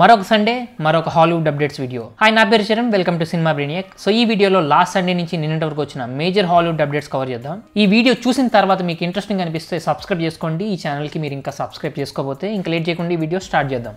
మరొక సండే మరొక Hollywood updates video hi నా పేరు Charan welcome to Cinema Brainiac so ఈ వీడియోలో లాస్ట్ సండే నుంచి నిన్నటి వరకు వచ్చిన మేజర్ హాలీవుడ్ అప్డేట్స్ కవర్ చేద్దాం ఈ వీడియో చూసిన తర్వాత మీకు ఇంట్రెస్టింగ్ అనిపిస్తే సబ్స్క్రైబ్ చేసుకోండి ఈ ఛానల్కి మీరు ఇంకా సబ్స్క్రైబ్ చేసుకోకపోతే ఇంకా లేట్ చేయకుండా ఈ వీడియో స్టార్ట్ చేద్దాం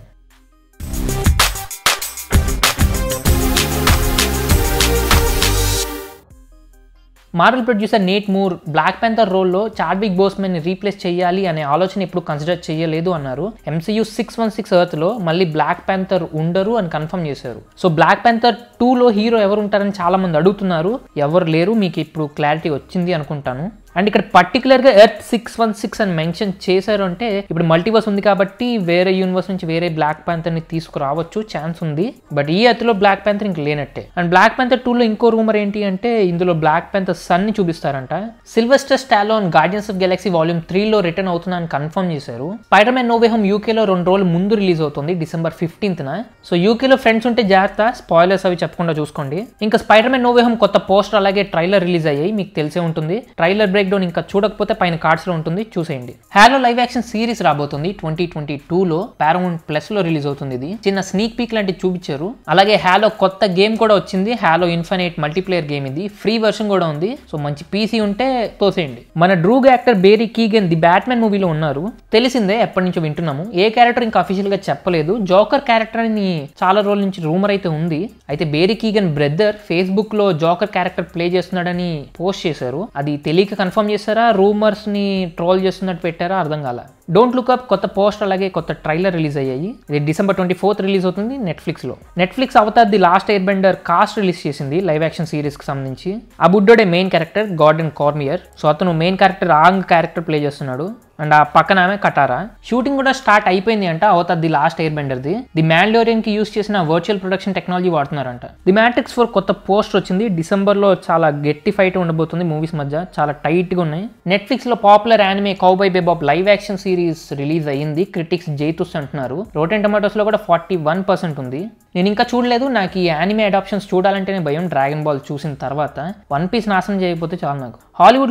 Marvel producer Nate Moore Black Panther రోల్లో చార్విక్ బోస్మెన్ రీప్లేస్ చేయాలి అనే ఆలోచన ఇప్పుడు కన్సిడర్ చేయలేదు అన్నారు ఎంసీయూ సిక్స్ వన్ సిక్స్ ఎర్త్లో మళ్ళీ బ్లాక్ ప్యాంథర్ ఉండరు అని కన్ఫర్మ్ చేశారు సో బ్లాక్ ప్యాంథర్ టూలో హీరో ఎవరు ఉంటారని చాలామంది అడుగుతున్నారు ఎవరు లేరు మీకు ఇప్పుడు క్లారిటీ వచ్చింది అనుకుంటాను అండ్ ఇక్కడ పర్టికులర్ గా ఎర్త్ సిక్స్ వన్ సిక్స్ అని మెన్షన్ చేశారు అంటే ఇప్పుడు మల్టీవర్స్ ఉంది కాబట్టి వేరే యూనివర్స్ నుంచి వేరే బ్లాక్ ని తీసుకురావచ్చు ఛాన్స్ ఉంది బట్ ఈ లో బ్లాక్ ప్యాంథర్ ఇంక లేనట్టే అండ్ బ్లాక్ ప్యాంథర్ లో ఇంకో రూమర్ ఏంటి అంటే ఇందులో బ్లాక్ ప్యాంథర్ ని చూపిస్తారంట Sylvester Stallone Guardians of Galaxy volume three లో రిటర్న్ అవుతుందని కన్ఫర్మ్ చేశారు స్పైడర్ మ్యాన్ నోవే హోమ్ లో రెండు రోజులు ముందు రిలీజ్ అవుతుంది డిసెంబర్ ఫిఫ్టీన్త్న సో యూకే లో ఫ్రెండ్స్ ఉంటే జాగ్రత్త స్పాయిలర్స్ అవి చెప్పకుండా చూసుకోండి ఇంకా స్పైడర్ మ్యాన్ నోవే హోమ్ కొత్త పోస్టర్ అలాగే ట్రైలర్ రిలీజ్ అయ్యాయి మీకు తెలిసే ఉంటుంది ట్రైలర్ బ్రేక్ బ్రేక్ డౌన్ ఇంకా చూడకపోతే పైన కార్డ్స్లో ఉంటుంది చూసేయండి హ్యాలో లైవ్ యాక్షన్ సిరీస్ రాబోతుంది ట్వంటీ ట్వంటీ టూలో ప్యారమౌంట్ ప్లస్లో రిలీజ్ అవుతుంది ఇది చిన్న స్నీక్ పీక్ లాంటివి చూపించారు అలాగే హ్యాలో కొత్త గేమ్ కూడా వచ్చింది హ్యాలో ఇన్ఫినైట్ మల్టీప్లేయర్ గేమ్ ఇది ఫ్రీ వర్షన్ కూడా ఉంది సో మంచి పీసీ ఉంటే తోసేయండి మన Druig actor Barry Keoghan the Batman మూవీలో ఉన్నారు తెలిసిందే ఎప్పటి నుంచో వింటున్నాము ఏ క్యారెక్టర్ ఇంకా అఫీషియల్గా చెప్పలేదు జోకర్ క్యారెక్టర్ ని చాలా రోజుల నుంచి రూమర్ అయితే ఉంది అయితే బేరీ కీగన్ బ్రదర్ ఫేస్బుక్లో జోకర్ క్యారెక్టర్ ప్లే చేస్తున్నాడని పోస్ట్ చేశారు అది తెలియక కన్ఫర్మ్ కన్ఫర్మ్ చేశారా రూమర్స్ని ట్రోల్ చేస్తున్నట్టు పెట్టారా అర్థం కాలే డోంట్ లుక్ అప్ కొత్త పోస్టర్ అలాగే కొత్త ట్రైలర్ రిలీజ్ అయ్యాయి ఇది డిసెంబర్ ట్వంటీ ఫోర్త్ రిలీజ్ అవుతుంది నెట్ఫ్లిక్స్లో Netflix Avatar the last Airbender cast release చేసింది లైవ్ యాక్షన్ సిరీస్కి సంబంధించి ఆ బుడ్డోడే main character Gordon Cormier so అతను main character Aang character play చేస్తున్నాడు అండ్ ఆ పక్కన ఆమె కటారా షూటింగ్ కూడా స్టార్ట్ అయిపోయింది అంట అవుతుంది ది లాస్ట్ ఎయిర్ బెండర్ది ది మ్యాండోరియన్ కి యూస్ చేసిన వర్చువల్ ప్రొడక్షన్ టెక్నాలజీ వాడుతున్నారంట ది మ్యాట్రిక్స్ ఫోర్ కొత్త పోస్టర్ వచ్చింది డిసెంబర్లో చాలా గట్టి ఫైట్ ఉండబోతుంది మూవీస్ మధ్య చాలా టైట్గా ఉన్నాయి నెట్ఫ్లిక్స్లో popular anime Cowboy Bebop live action series series release అయ్యింది క్రిటిక్స్ జైతుస్ అంటున్నారు రోటెన్ లో కూడా ఫార్టీ వన్ పర్సెంట్ ఉంది నేను ఇంకా చూడలేదు నాకు ఈ యానిమే అడాప్షన్స్ చూడాలంటేనే భయం డ్రాగన్ బాల్ చూసిన తర్వాత వన్ పీస్ నాశనం చేయకపోతే చాలు నాకు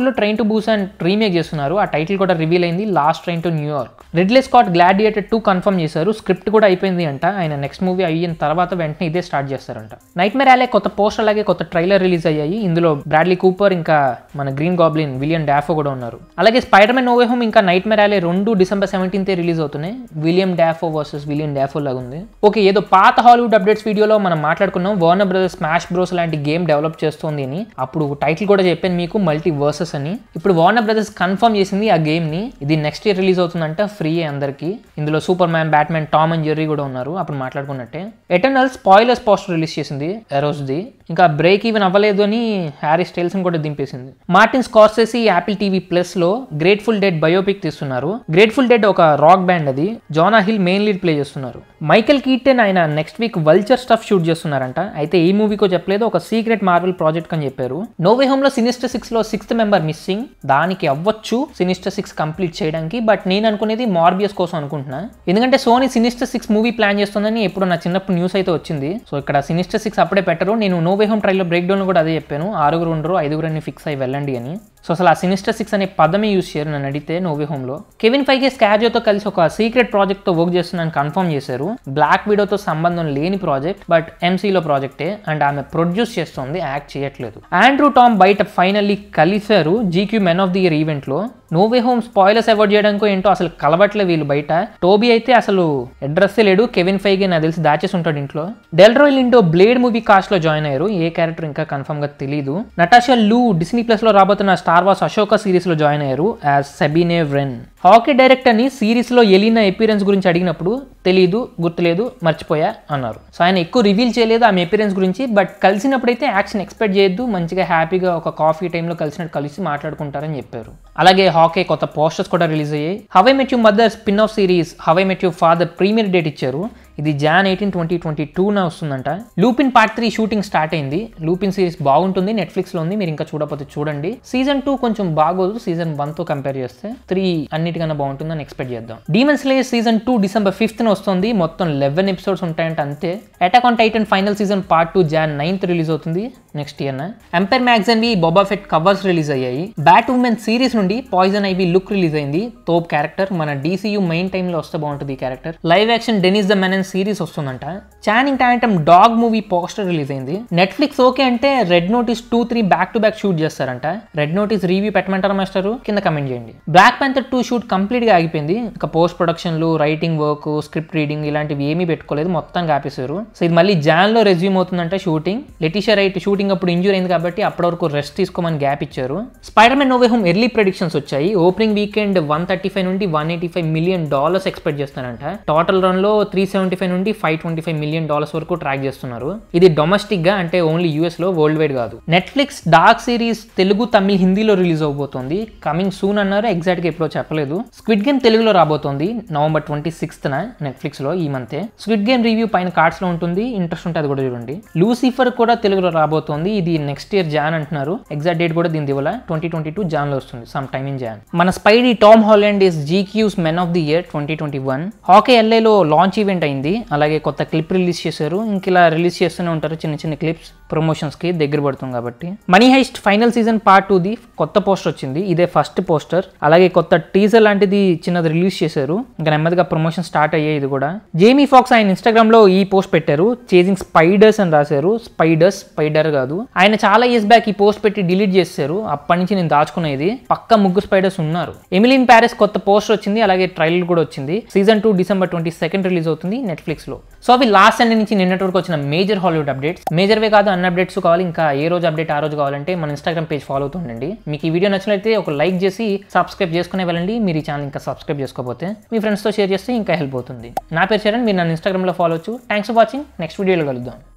లో train to Busan and remake చేస్తున్నారు ఆ టైటిల్ కూడా రివీల్ అయింది last train to New York Ridley Scott Gladiator two confirm చేశారు స్క్రిప్ట్ కూడా అయిపోయింది అంట ఆయన నెక్స్ట్ మూవీ అయిన తర్వాత వెంటనే ఇదే స్టార్ట్ చేస్తారంట నైట్ మేర్ అలే కొత్త పోస్టర్ అలాగే కొత్త ట్రైలర్ రిలీజ్ అయ్యాయి ఇందులో బ్రాడ్లీ కూపర్ ఇంకా మన గ్రీన్ గాబ్లిన్ విలియన్ డాఫో కూడా ఉన్నారు అలాగే స్పైడర్ మెన్ ఓవే హోమ్ ఇంకా నైట్ మేర్ అలే రెండు డిసెంబర్ సెవెంటీన్త్ రిలీజ్ అవుతున్నాయి William Dafoe versus William Dafoe లాగా ఉంది ఓకే ఏదో పాత హాలీవుడ్ అప్డేట్స్ వీడియోలో మనం మాట్లాడుకున్నాం వార్నర్ బ్రదర్స్ స్మాష్ బ్రోస్ లాంటి గేమ్ డెవలప్ చేస్తుంది అని అప్పుడు టైటిల్ కూడా చెప్పాను మీకు మల్టీ వర్సెస్ అని ఇప్పుడు వార్నర్ బ్రదర్స్ కన్ఫర్మ్ చేసింది ఆ గేమ్ని ఇది నెక్స్ట్ ఇయర్ రిలీజ్ అవుతుందంట ఫ్రీ అందరికీ ఇందులో Superman Batman Tom and Jerry కూడా ఉన్నారు అప్పుడు మాట్లాడుకున్నట్టే ఎటర్నల్ స్పాయిలర్స్ పోస్టర్ రిలీజ్ చేసింది ఎరోస్ది ఇంకా బ్రేక్ ఈవెన్ అవ్వలేదు అని హ్యారీ స్టైల్స్ని కూడా దింపేసింది మార్టిన్ స్కార్సెసీ యాపిల్ టీవీ ప్లస్లో గ్రేట్ఫుల్ డెడ్ బయోపిక్ తీస్తున్నారు గ్రేట్ గ్రేట్ఫుల్ డెడ్ ఒక రాక్ బ్యాండ్ అది Jonah Hill main lead play చేస్తున్నారు మైకెల్ కీటెన్ ఆయన next week Vulture stuff shoot చేస్తున్నారంట అయితే ఏ మూవీకో చెప్పలేదు ఒక సీక్రెట్ మార్వెల్ ప్రాజెక్ట్ అని చెప్పారు నోవే హోమ్ లో సినిస్టర్ సిక్స్ లో సిక్స్త్ మెంబర్ మిస్సింగ్ దానికి అవ్వచ్చు సినిస్టర్ సిక్స్ కంప్లీట్ చేయడానికి బట్ నేను అనుకునేది మార్బియస్ కోసం అనుకుంటున్నా ఎందుకంటే Sony Sinister Six movie plan చేస్తుందని ఎప్పుడు నా చిన్నప్పుడు న్యూస్ అయితే వచ్చింది సో ఇక్కడ సినిస్టర్ సిక్స్ అప్పుడే పెట్టరు నేను నోవే హోమ్ ట్రైలో బ్రేక్ డౌన్ కూడా అదే చెప్పాను ఆరుగురు ఉండరు ఐదుగురు ఫిక్స్ అయ్యి వెళ్ళండి అని సో అసలు ఆ సినిస్టర్ సిక్స్ అనే పదమే యూజ్ చేయరు నన్ను అడిగితే నోవే హోమ్లో కెవిన్ ఫైకే స్కాజోతో కలిసి ఒక సీక్రెట్ ప్రాజెక్ట్తో వర్క్ చేస్తున్నాను కన్ఫర్మ్ చేశారు బ్లాక్ విడోతో సంబంధం లేని ప్రాజెక్ట్ బట్ ఎంసీలో ప్రాజెక్టే అండ్ ఆమె ప్రొడ్యూస్ చేస్తుంది యాక్ట్ చేయట్లేదు ఆండ్రూ టామ్ బయట ఫైనల్లీ కలిశారు GQ Men of the Year ఈవెంట్లో నోవే హోమ్ స్పాయిలర్స్ అవాయిడ్ చేయడానికో ఏంటో అసలు కలవట్లే వీళ్ళు బయట టోబీ అయితే అసలు అడ్రస్ లేడు కెవిన్ ఫైగే నాకు తెలిసి దాచేసి ఉంటాడు ఇంట్లో Del Delroy Lindo Blade movie cast లో జాయిన్ అయ్యారు ఏ క్యారెక్టర్ ఇంకా కన్ఫర్మ్ గా తెలియదు నటాషా లూ డిస్నీ ప్లస్ లో రాబోతున్న స్టార్ వాస్ అశోక సిరీస్ లో జాయిన్ అయ్యారు as Sabine Wren Hawkeye director ని సిరీస్ లో ఎలినా ఎపిరెన్స్ గురించి అడిగినప్పుడు తెలియదు గుర్తులేదు మర్చిపోయా అన్నారు సో ఆయన ఎక్కువ రివీల్ చేయలేదు ఆమె ఎపిరెన్స్ గురించి బట్ కలిసినప్పుడైతే యాక్షన్ ఎక్స్పెక్ట్ చేయొద్దు మంచిగా హ్యాపీగా ఒక కాఫీ టైంలో కలిసినట్టు కలిసి మాట్లాడుకుంటారని చెప్పారు అలాగే హాకీ కొత్త పోస్టర్స్ కూడా రిలీజ్ అయ్యాయి how I met you mother spin off series how I met you father premiere date ఇచ్చారు ఇది జాన్ ఎయిటీన్ ట్వంటీ ట్వంటీ టూన వస్తుందంట Lupin part three shooting start అయింది లూపిన్ సిరీస్ బాగుంటుంది నెట్ఫ్లిక్స్ లో ఉంది మీరు ఇంకా చూడకపోతే చూడండి సీజన్ టూ కొంచెం బాగోదు సీజన్ వన్తో కంపేర్ చేస్తే త్రీ అన్నిటికన్నా బాగుంటుందని ఎక్స్పెక్ట్ చేద్దాం demon slayer season two December న వస్తుంది మొత్తం లెవెన్ ఎపిసోడ్స్ ఉంటాయంటే అంతే attack on Titan final season part two Jan ninth release అవుతుంది నెక్స్ట్ ఇయర్ ఎంపైర్ మ్యాగజైన్వి బొబాఫెట్ కవర్స్ రిలీజ్ అయ్యాయి బ్యాట్ ఉమెన్ సిరీస్ నుండి పాయిజన్ ఐవి లుక్ రిలీజ్ అయింది తోప్ క్యారెక్టర్ మన డీసీయూ మెయిన్ టైమ్ లో వస్తే బాగుంటుంది ఈ character live action Dennis the menace series వస్తుందంట Channing Tatum Dog movie poster release అయింది నెట్ఫ్లిక్స్ ఓకే అంటే Red Notice two three back to back shoot చేస్తారంట రెడ్ నోటీస్ రివ్యూ పెట్టమంటారు మాస్టర్ కింద కమెంట్ చేయండి Black Panther two shoot complete గా ఆగిపోయింది ఇక పోస్ట్ ప్రొడక్షన్లు రైటింగ్ వర్క్ స్క్రిప్ట్ రీడింగ్ ఇలాంటివి ఏమీ పెట్టుకోలేదు మొత్తం ఆపేశారు సో ఇది మళ్ళీ జాన్ లో రెజ్యూమ్ అవుతుందంట షూటింగ్ లెటిషియా రైట్ షూటింగ్ అప్పుడు ఇంజూర్ అయింది కాబట్టి అప్పటి వరకు రెస్ట్ తీసుకోమని గ్యాప్ ఇచ్చారు Spider Man no way Home early predictions వచ్చాయి opening weekend one thirty five నుండి one eighty five million dollars expect చేస్తారంట టోటల్ రన్ లో త్రీ సెవెంటీ ట్వంటీ ఫైవ్ నుండి five twenty five million dollars వరకు ట్రాక్ చేస్తున్నారు ఇది డొమెస్టిక్గా అంటే ఓన్లీ యూఎస్ లో వరల్డ్ వైడ్ కాదు Netflix Dark series Telugu Tamil హిందీలో రిలీజ్ అవబోతుంది కమింగ్ సూన్ అన్నారు ఎగ్జాక్ట్గా ఎప్పుడో చెప్పలేదు స్క్విడ్ గేమ్ తెలుగులో రాబోతుంది నవంబర్ ట్వంటీ సిక్స్త్ నెట్ఫ్లిక్స్ లో ఈ మంతే స్క్విడ్ గేమ్ రివ్యూ పైన కార్డ్స్ లో ఉంటుంది ఇంట్రెస్ట్ ఉంటుంది అది కూడా చూడండి లూసిఫర్ కూడా తెలుగులో రాబోతోంది ఇది నెక్స్ట్ ఇయర్ జాన్ అంటున్నారు ఎగ్జాక్ట్ డేట్ కూడా దీని దివల ట్వంటీ ట్వంటీ టూ జాన్ లో వస్తుంది సమ్ టైమ్ ఇన్ జాన్ మన Spidey Tom Holland is GQ's men of the year twenty twenty one Hawkeye ఎల్ఏలో లాంచ్ ఈవెంట్ అయింది ఇది అలాగే కొత్త క్లిప్ రిలీజ్ చేశారు ఇంక ఇలా రిలీజ్ చేస్తూనే ఉంటారు చిన్న చిన్న క్లిప్స్ ప్రమోషన్స్కి దగ్గర పడుతుంది కాబట్టి Money Heist final season part టూది కొత్త పోస్టర్ వచ్చింది ఇదే ఫస్ట్ పోస్టర్ అలాగే కొత్త టీజర్ లాంటిది చిన్నది రిలీజ్ చేశారు ఇంకా నెమ్మదిగా ప్రమోషన్ స్టార్ట్ అయ్యాయి ఇది కూడా జేమీ ఫాక్స్ ఆయన ఇన్స్టాగ్రామ్ లో ఈ పోస్ట్ పెట్టారు చేజింగ్ స్పైడర్స్ అని రాశారు స్పైడర్స్ స్పైడర్ కాదు ఆయన చాలా ఇయర్స్ బ్యాక్ ఈ పోస్ట్ పెట్టి డిలీట్ చేశారు అప్పటి నుంచి నేను దాచుకునేది పక్క ముగ్గురు స్పైడర్స్ ఉన్నారు ఎమిలిన్ ప్యారిస్ కొత్త పోస్టర్ వచ్చింది అలాగే ట్రైలర్ కూడా వచ్చింది season two December twenty second release అవుతుంది నెట్ఫ్లిక్స్లో సో అవి లాస్ట్ సండే నుంచి నిన్నటి వరకు వచ్చిన మేజర్ హాలీవుడ్ అప్డేట్స్ మేజర్వే కాదు అన్ని అప్డేట్స్ కావాలి ఇంకా ఏ రోజు అప్డేట్ ఆ రోజు కావాలంటే మన ఇన్స్టాగ్రామ్ పేజ్ ఫాలో అవుతుండండి మీకు ఈ వీడియో నచ్చినట్లయితే ఒక లైక్ చేసి సబ్స్క్రైబ్ చేసుకునే వెళ్ళండి మీరు ఈ ఛానల్ ఇంకా సబ్స్క్రైబ్ చేసుకోకపోతే మీ ఫ్రెండ్స్తో షేర్ చేస్తే ఇంకా హెల్ప్ అవుతుంది నా పేరు చరణ్ మీరు నన్ను ఇన్స్టాగ్రామ్లో ఫాలో అవచ్చు థ్యాంక్స్ ఫర్ వాచింగ్ నెక్స్ట్ వీడియోలో కలుద్దాం